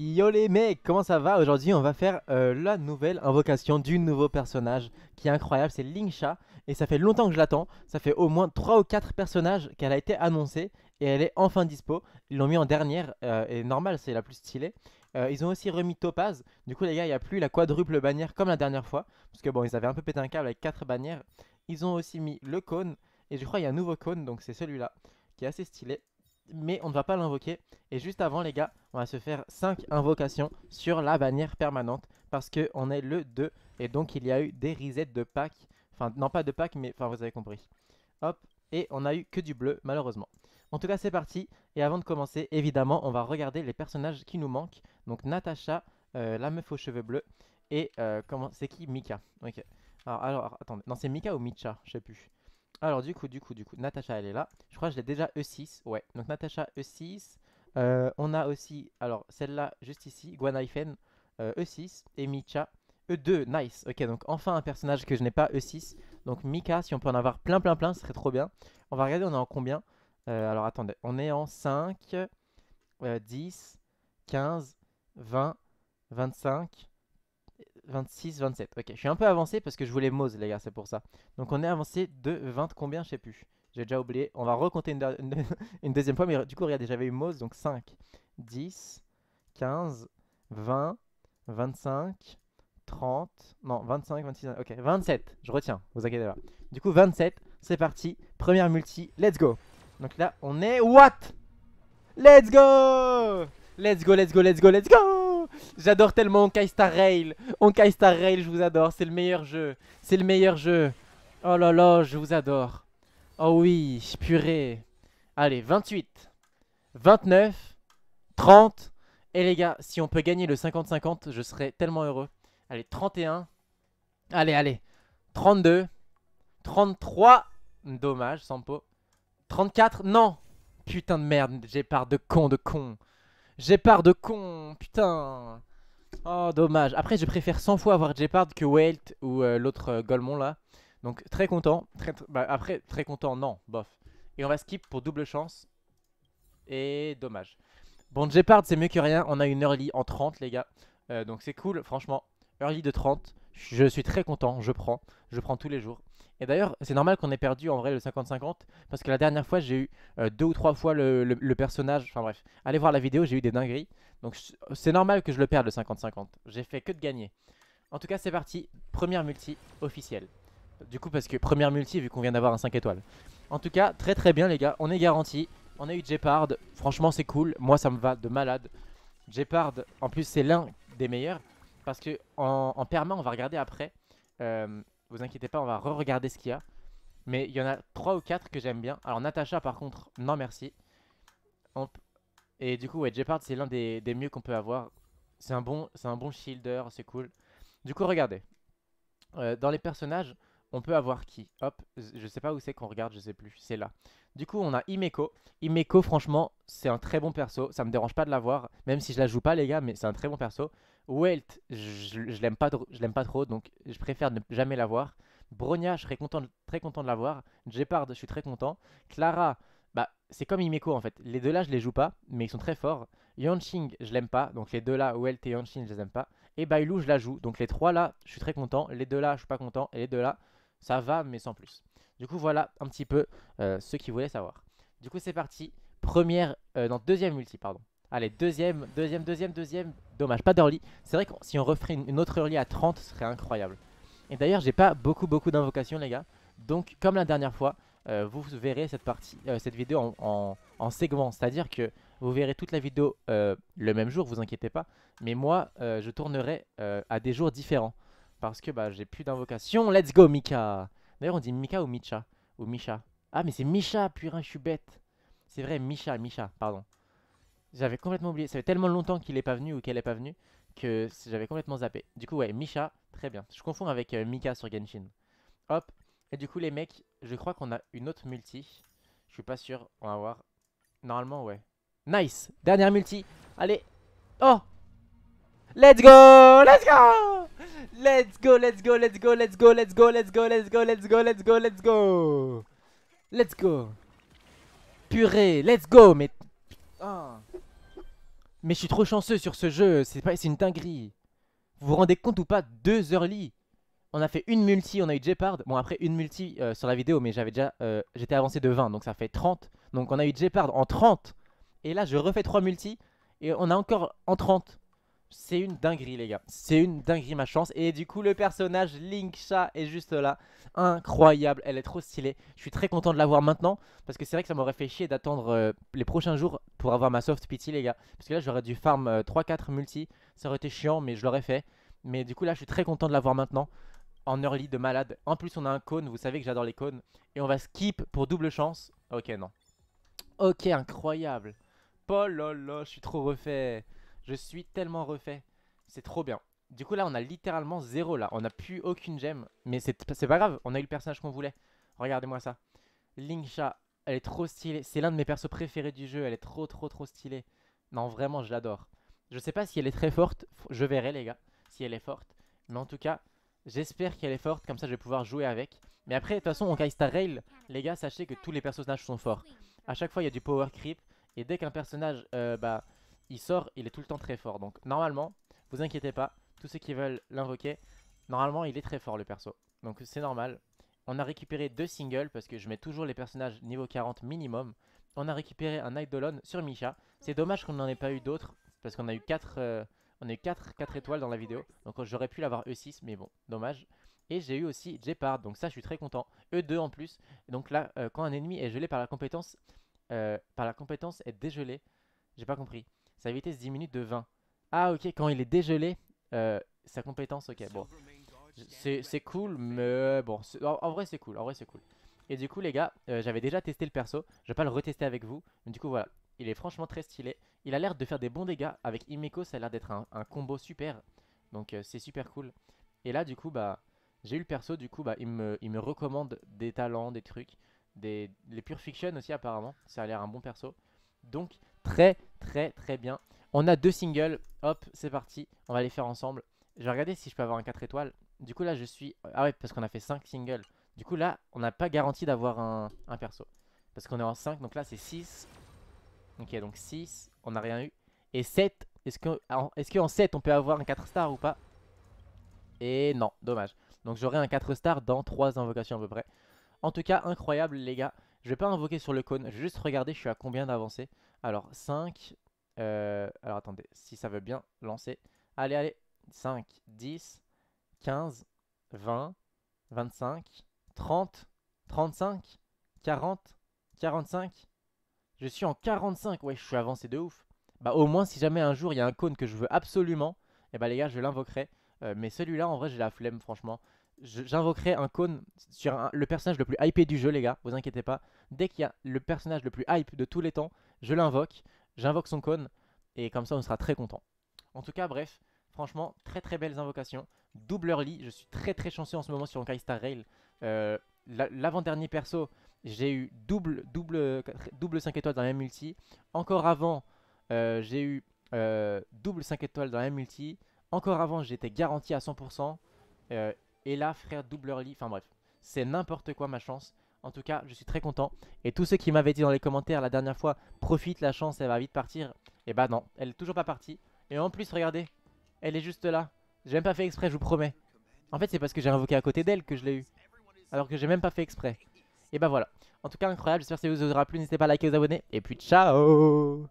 Yo les mecs, comment ça va Aujourd'hui on va faire euh, la nouvelle invocation du nouveau personnage qui est incroyable, c'est Lingcha, et ça fait longtemps que je l'attends, ça fait au moins 3 ou 4 personnages qu'elle a été annoncée et elle est enfin dispo, ils l'ont mis en dernière euh, et normal c'est la plus stylée. Euh, ils ont aussi remis Topaz, du coup les gars il n'y a plus la quadruple bannière comme la dernière fois, parce que bon ils avaient un peu pété un câble avec 4 bannières. Ils ont aussi mis le cône et je crois il y a un nouveau cône donc c'est celui-là qui est assez stylé mais on ne va pas l'invoquer. Et juste avant, les gars, on va se faire 5 invocations sur la bannière permanente parce qu'on est le 2 et donc il y a eu des resets de pack. Enfin, non pas de pack, mais enfin vous avez compris. Hop, et on a eu que du bleu, malheureusement. En tout cas, c'est parti. Et avant de commencer, évidemment, on va regarder les personnages qui nous manquent. Donc Natacha, euh, la meuf aux cheveux bleus, et euh, comment c'est qui Mika. Ok. Alors, alors attendez, non c'est Mika ou Micha, je sais plus. Alors du coup, du coup, du coup, Natacha elle est là. Je crois que j'ai déjà E6. Ouais, donc Natacha E6. Euh, on a aussi, alors celle-là juste ici, Guanaifen E6 euh, e et Micha E2. Nice. Ok, donc enfin un personnage que je n'ai pas E6. Donc Mika, si on peut en avoir plein, plein, plein, ce serait trop bien. On va regarder, on est en combien euh, Alors attendez, on est en 5, 10, 15, 20, 25, 26, 27. Ok, je suis un peu avancé parce que je voulais Mose, les gars, c'est pour ça. Donc on est avancé de 20 combien, je sais plus. J'ai déjà oublié. On va recompter une, deuxième fois, mais du coup, regardez, j'avais eu Mose, donc 5, 10, 15, 20, 25, 30, non, 25, 26, ok, 27, je retiens, vous inquiétez pas. Du coup, 27, c'est parti, première multi, let's go. Donc là, on est, what Let's go Let's go, let's go, let's go, let's go J'adore tellement Honkai Star Rail. Honkai Star Rail, je vous adore. C'est le meilleur jeu. C'est le meilleur jeu. Oh là là, je vous adore. Oh oui, purée. Allez, 28, 29, 30. Et les gars, si on peut gagner le 50-50, je serais tellement heureux. Allez, 31. Allez, allez. 32. 33. Dommage, Sampo. 34. Non Putain de merde, j'ai part de con, de con. Gepard de con, putain. Oh, dommage. Après, je préfère 100 fois avoir Gepard que Welt ou euh, l'autre euh, là. Donc, très content. Très, bah, après, très content, non, bof. Et on va skip pour double chance. Et dommage. Bon, Gepard, c'est mieux que rien. On a une early en 30, les gars. Euh, donc, c'est cool, franchement. Early de 30. Je suis très content. Je prends. Je prends tous les jours. Et d'ailleurs, c'est normal qu'on ait perdu en vrai le 50-50, parce que la dernière fois, j'ai eu euh, deux ou trois fois le, personnage. Enfin bref, allez voir la vidéo, j'ai eu des dingueries. Donc c'est normal que je le perde le 50-50. J'ai fait que de gagner. En tout cas, c'est parti. Première multi officielle. Du coup, parce que première multi, vu qu'on vient d'avoir un 5 étoiles. En tout cas, très très bien les gars, on est garanti. On a eu Jepard, franchement c'est cool, moi ça me va de malade. Jepard, en plus c'est l'un des meilleurs, parce que en, en on va regarder après. Euh, vous inquiétez pas, on va re-regarder ce qu'il y a. Mais il y en a 3 ou 4 que j'aime bien. Alors Natacha par contre, non merci. Et du coup, ouais, c'est l'un des, des, mieux qu'on peut avoir. C'est un, bon, un bon shielder, c'est cool. Du coup, regardez. Euh, dans les personnages, on peut avoir qui Hop, je sais pas où c'est qu'on regarde, je sais plus, c'est là. Du coup, on a Imeko. Imeko, franchement, c'est un très bon perso, ça me dérange pas de l'avoir, même si je la joue pas, les gars, mais c'est un très bon perso. Welt, je, pas, je l'aime pas, trop, donc je préfère ne jamais l'avoir. Bronya, je serais très content de l'avoir. Gepard, je suis très content. Clara, bah, c'est comme Imeko en fait. Les deux là, je les joue pas, mais ils sont très forts. Yanching, je l'aime pas, donc les deux là, Welt et Yanching, je les aime pas. Et Bailou, je la joue, donc les trois là, je suis très content. Les deux là, je suis pas content. Et les deux là, ça va, mais sans plus. Du coup, voilà un petit peu euh, ce qu'ils voulaient savoir. Du coup, c'est parti. Première, euh, deuxième multi, pardon. Allez, deuxième, deuxième, deuxième, deuxième. Dommage, pas d'early. C'est vrai que si on referait une, autre early à 30, ce serait incroyable. Et d'ailleurs, j'ai pas beaucoup, beaucoup d'invocations, les gars. Donc, comme la dernière fois, euh, vous verrez cette partie, euh, cette vidéo en, segment. C'est-à-dire que vous verrez toute la vidéo euh, le même jour, vous inquiétez pas. Mais moi, je tournerai à des jours différents. Parce que bah, j'ai plus d'invocations. Let's go, Mika D'ailleurs, on dit Mika ou Micha Ou Misha Ah, mais c'est Misha, purin, je suis bête. C'est vrai, Misha, Misha, pardon. J'avais complètement oublié. Ça fait tellement longtemps qu'il est pas venu ou qu'elle est pas venue que j'avais complètement zappé. Du coup, ouais, Misha, très bien. Je confonds avec euh, Mika sur Genshin. Hop. Et du coup, les mecs, je crois qu'on a une autre multi. Je suis pas sûr. On va voir. Normalement, ouais. Nice. Dernière multi. Allez. Oh Let's go Let's go Let's go, let's go, let's go, let's go, let's go, let's go, let's go, let's go, let's go, let's go Let's go Purée, let's go Mais ah. Mais je suis trop chanceux sur ce jeu, c'est pas, une dinguerie. Vous vous rendez compte ou pas Deux early. On a fait une multi, on a eu Jepard Bon, après une multi euh, sur la vidéo, mais j'avais déjà, euh, j'étais avancé de 20, donc ça fait 30. Donc on a eu Jepard en 30. Et là, je refais trois multi et on a encore en 30. C'est une dinguerie les gars, c'est une dinguerie ma chance Et du coup le personnage Linksha est juste là Incroyable, elle est trop stylée Je suis très content de l'avoir maintenant Parce que c'est vrai que ça m'aurait fait chier d'attendre euh, les prochains jours Pour avoir ma soft pity les gars Parce que là j'aurais dû farm 3-4 euh, multi Ça aurait été chiant mais je l'aurais fait Mais du coup là je suis très content de l'avoir maintenant En early de malade En plus on a un cône, vous savez que j'adore les cônes Et on va skip pour double chance Ok non Ok incroyable Oh là là, je suis trop refait je suis tellement refait. C'est trop bien. Du coup là on a littéralement zéro là. On n'a plus aucune gemme. Mais c'est pas grave, on a eu le personnage qu'on voulait. Regardez-moi ça. Linksha, elle est trop stylée. C'est l'un de mes persos préférés du jeu. Elle est trop trop trop stylée. Non vraiment je l'adore. Je sais pas si elle est très forte. Je verrai les gars si elle est forte. Mais en tout cas j'espère qu'elle est forte. Comme ça je vais pouvoir jouer avec. Mais après de toute façon en Kaista Rail les gars sachez que tous les personnages sont forts. À chaque fois il y a du power creep. Et dès qu'un personnage euh, bah, il sort, il est tout le temps très fort. Donc normalement, vous inquiétez pas, tous ceux qui veulent l'invoquer, normalement il est très fort le perso. Donc c'est normal. On a récupéré deux singles parce que je mets toujours les personnages niveau 40 minimum. On a récupéré un Eidolon sur Misha. C'est dommage qu'on n'en ait pas eu d'autres parce qu'on a eu 4, euh, on a 4, étoiles dans la vidéo. Donc j'aurais pu l'avoir E6 mais bon, dommage. Et j'ai eu aussi Jepard, donc ça je suis très content. E2 en plus. Donc là, euh, quand un ennemi est gelé par la compétence, euh, par la compétence est dégelé. J'ai pas compris sa vitesse diminue de 20. Ah ok, quand il est dégelé, euh, sa compétence, ok, bon. C'est cool, mais euh, bon, en, vrai c'est cool, en vrai c'est cool. Et du coup les gars, euh, j'avais déjà testé le perso, je vais pas le retester avec vous, du coup voilà, il est franchement très stylé. Il a l'air de faire des bons dégâts, avec Imeko ça a l'air d'être un, combo super, donc c'est super cool. Et là du coup bah, j'ai eu le perso, du coup bah, il me, il me recommande des talents, des trucs, des, les Pure Fiction aussi apparemment, ça a l'air un bon perso. Donc très très très bien. On a deux singles, hop, c'est parti, on va les faire ensemble. Je vais regarder si je peux avoir un 4 étoiles. Du coup là je suis... Ah ouais, parce qu'on a fait 5 singles. Du coup là, on n'a pas garanti d'avoir un, perso. Parce qu'on est en 5, donc là c'est 6. Ok, donc 6, on n'a rien eu. Et 7, est-ce qu'en est 7 on peut avoir un 4 stars ou pas Et non, dommage. Donc j'aurai un 4 stars dans 3 invocations à peu près. En tout cas, incroyable les gars. Je vais pas invoquer sur le cône, je vais juste regarder je suis à combien d'avancées. Alors 5, euh, alors attendez, si ça veut bien lancer. Allez, allez, 5, 10, 15, 20, 25, 30, 35, 40, 45. Je suis en 45, ouais je suis avancé de ouf. Bah au moins si jamais un jour il y a un cône que je veux absolument, et eh bah les gars je l'invoquerai. Euh, mais celui-là en vrai j'ai la flemme franchement j'invoquerai un cône sur le personnage le plus hypé du jeu, les gars, vous inquiétez pas. Dès qu'il y a le personnage le plus hype de tous les temps, je l'invoque, j'invoque son cône, et comme ça on sera très content. En tout cas, bref, franchement, très très belles invocations. Double early, je suis très très chanceux en ce moment sur Honkai Star Rail. Euh, l'avant-dernier perso, j'ai eu double, double, double 5 étoiles dans la même multi. Encore avant, euh, j'ai eu euh, double 5 étoiles dans la même multi. Encore avant, j'étais garanti à 100%. Euh, et là, frère, double early. Enfin bref, c'est n'importe quoi ma chance. En tout cas, je suis très content. Et tous ceux qui m'avaient dit dans les commentaires la dernière fois, profite la chance, elle va vite partir. Et eh bah non, elle est toujours pas partie. Et en plus, regardez, elle est juste là. J'ai même pas fait exprès, je vous promets. En fait, c'est parce que j'ai invoqué à côté d'elle que je l'ai eu. Alors que j'ai même pas fait exprès. Et bah voilà. En tout cas, incroyable. J'espère que ça vous aura plu. N'hésitez pas à liker, vous abonner. Et puis, ciao